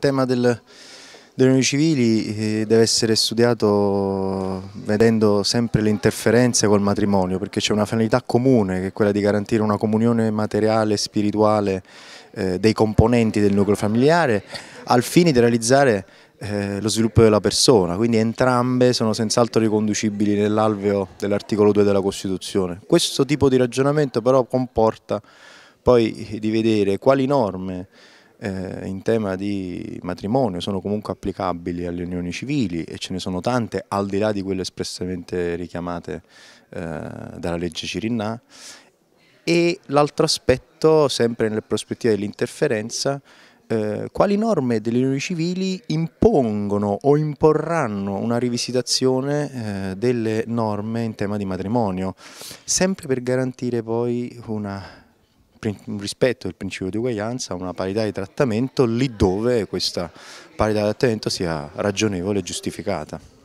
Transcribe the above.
tema del, delle unioni civili eh, deve essere studiato vedendo sempre le interferenze col matrimonio, perché c'è una finalità comune che è quella di garantire una comunione materiale e spirituale eh, dei componenti del nucleo familiare al fine di realizzare eh, lo sviluppo della persona, quindi entrambe sono senz'altro riconducibili nell'alveo dell'articolo 2 della Costituzione. Questo tipo di ragionamento però comporta poi di vedere quali norme eh, in tema di matrimonio sono comunque applicabili alle unioni civili e ce ne sono tante al di là di quelle espressamente richiamate eh, dalla legge Cirinà e l'altro aspetto, sempre nella prospettiva dell'interferenza, eh, quali norme delle unioni civili impongono o imporranno una rivisitazione eh, delle norme in tema di matrimonio, sempre per garantire poi una rispetto del principio di uguaglianza, una parità di trattamento lì dove questa parità di trattamento sia ragionevole e giustificata.